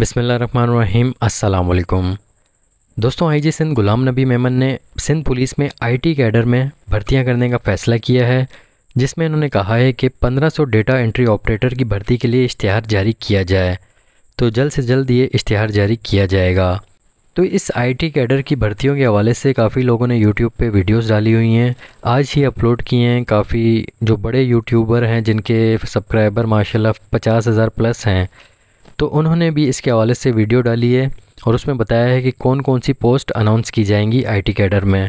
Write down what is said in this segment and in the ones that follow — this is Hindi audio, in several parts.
बिसमीम् अल्लाम दोस्तों आई जी सिंध गुलाम नबी मेमन ने सिंध पुलिस में आईटी कैडर में भर्तियां करने का फ़ैसला किया है जिसमें इन्होंने कहा है कि 1500 डेटा एंट्री ऑपरेटर की भर्ती के लिए इश्तहार जारी किया जाए तो जल्द से जल्द ये इश्तहार जारी किया जाएगा तो इस आईटी कैडर की भर्तियों के हवाले से काफ़ी लोगों ने यूट्यूब पे वीडियोस डाली हुई हैं आज ही अपलोड किए हैं काफ़ी जो बड़े यूट्यूबर हैं जिनके सब्सक्राइबर माशाल्लाह पचास हज़ार प्लस हैं तो उन्होंने भी इसके हवाले से वीडियो डाली है और उसमें बताया है कि कौन कौन सी पोस्ट अनाउंस की जाएंगी आईटी कैडर में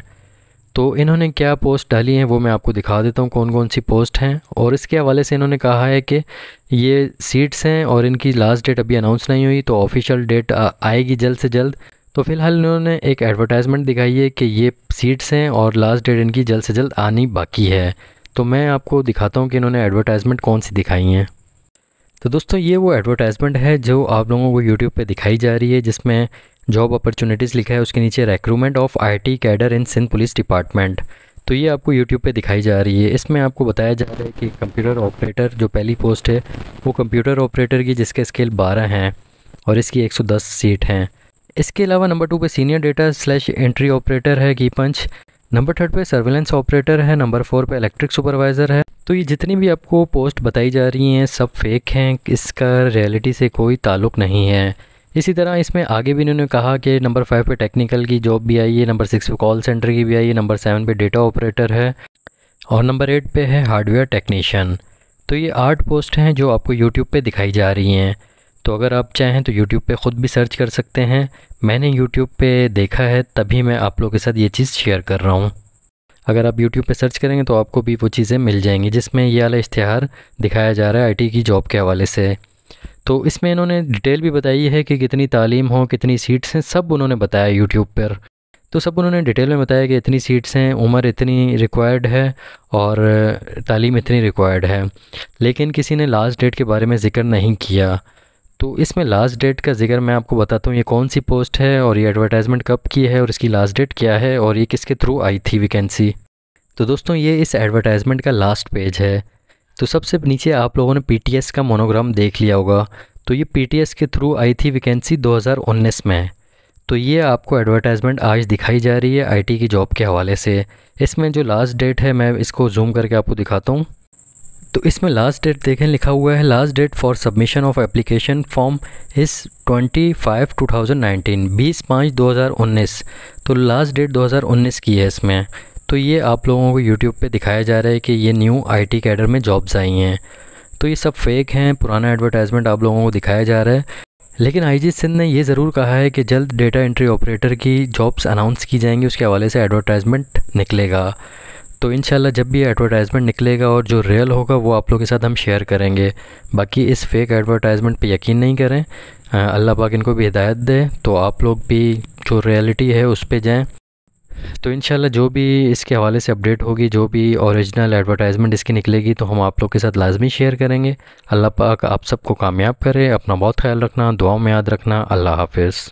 तो इन्होंने क्या पोस्ट डाली हैं वो मैं आपको दिखा देता हूँ कौन कौन सी पोस्ट हैं और इसके हवाले से इन्होंने कहा है कि ये सीट्स हैं और इनकी लास्ट डेट अभी अनाउंस नहीं हुई तो ऑफिशियल डेट आएगी जल्द से जल्द तो फिलहाल इन्होंने एक एडवर्टाइजमेंट दिखाई है कि ये सीट्स हैं और लास्ट डेट इनकी जल्द से जल्द आनी बाकी है तो मैं आपको दिखाता हूँ कि इन्होंने एडवर्टाइजमेंट कौन सी दिखाई हैं तो दोस्तों ये वो एडवर्टाइजमेंट है जो आप लोगों को यूट्यूब पे दिखाई जा रही है जिसमें जॉब अपॉर्चुनिटीज़ लिखा है उसके नीचे recruitment of IT cadre in Sindh police department तो ये आपको यूट्यूब पे दिखाई जा रही है इसमें आपको बताया जा रहा है कि कंप्यूटर ऑपरेटर जो पहली पोस्ट है वो कंप्यूटर ऑपरेटर की जिसके स्केल बारह हैं और इसकी एक सीट हैं इसके अलावा नंबर टू पे senior data slash entry operator है की पंच नंबर थर्ड पे सर्वेलेंस ऑपरेटर है नंबर फोर पे इलेक्ट्रिक सुपरवाइज़र है तो ये जितनी भी आपको पोस्ट बताई जा रही हैं सब फेक हैं इसका रियलिटी से कोई ताल्लुक नहीं है इसी तरह इसमें आगे भी इन्होंने कहा कि नंबर फाइव पे टेक्निकल की जॉब भी आई है नंबर सिक्स पे कॉल सेंटर की भी आई है नंबर सेवन पे डेटा ऑपरेटर है और नंबर एट पे है हार्डवेयर टेक्नीशियन तो ये आठ पोस्ट हैं जो आपको यूट्यूब पे दिखाई जा रही हैं तो अगर आप चाहें तो यूट्यूब पे ख़ुद भी सर्च कर सकते हैं मैंने यूट्यूब पे देखा है तभी मैं आप लोगों के साथ ये चीज़ शेयर कर रहा हूँ अगर आप यूट्यूब पे सर्च करेंगे तो आपको भी वो चीज़ें मिल जाएंगी जिसमें ये वाला इश्तहार दिखाया जा रहा है आई की जॉब के हवाले से तो इसमें इन्होंने डिटेल भी बताई है कि कितनी तालीम हो कितनी सीट्स हैं सब उन्होंने बताया यूट्यूब पर तो सब उन्होंने डिटेल में बताया कि इतनी सीट्स हैं उम्र इतनी रिक्वायर्ड है और तालीम इतनी रिक्वायर्ड है लेकिन किसी ने लास्ट डेट के बारे में ज़िक्र नहीं किया तो इसमें लास्ट डेट का जिक्र मैं आपको बताता हूँ ये कौन सी पोस्ट है और ये एडवर्टाइजमेंट कब की है और इसकी लास्ट डेट क्या है और ये किसके थ्रू आई थी वैकेंसी तो दोस्तों ये इस एडवर्टाइजमेंट का लास्ट पेज है तो सबसे नीचे आप लोगों ने पी का मोनोग्राम देख लिया होगा तो ये पी के थ्रू आई थी वैकेंसी दो में तो ये आपको एडवर्टाइजमेंट आज दिखाई जा रही है आईटी की जॉब के हवाले से इसमें जो लास्ट डेट है मैं इसको जूम करके आपको दिखाता हूँ तो इसमें लास्ट डेट देखें लिखा हुआ है last date for submission of application form इस 25 2019 20 पाँच 2019 तो लास्ट डेट 2019 की है इसमें तो ये आप लोगों को यूट्यूब पे दिखाया जा रहा है कि ये न्यू आईटी कैडर में जॉब्स आई हैं तो ये सब फेक हैं पुराना एडवर्टाइजमेंट आप लोगों को दिखाया जा रहा है लेकिन आईजी सिंध ने यह ज़रूर कहा है कि जल्द डेटा एंट्री ऑपरेटर की जॉब्स अनाउंस की जाएंगी उसके हवाले से एडवर्टाइजमेंट निकलेगा तो इन जब भी एडवर्टाइज़मेंट निकलेगा और जो रियल होगा वो आप लोग के साथ हम शेयर करेंगे बाकी इस फेक एडवर्टाइज़मेंट पे यकीन नहीं करें अल्लाह पाक इनको भी हिदायत दे तो आप लोग भी जो रियलिटी है उस पर जाएँ तो इन जो भी इसके हवाले से अपडेट होगी जो भी ओरिजिनल एडवर्टाइजमेंट इसकी निकलेगी तो हम आप लोग के साथ लाजमी शेयर करेंगे अल्लाह पाक आप सबको कामयाब करें अपना बहुत ख्याल रखना दुआओं में याद रखना अल्लाह हाफिज़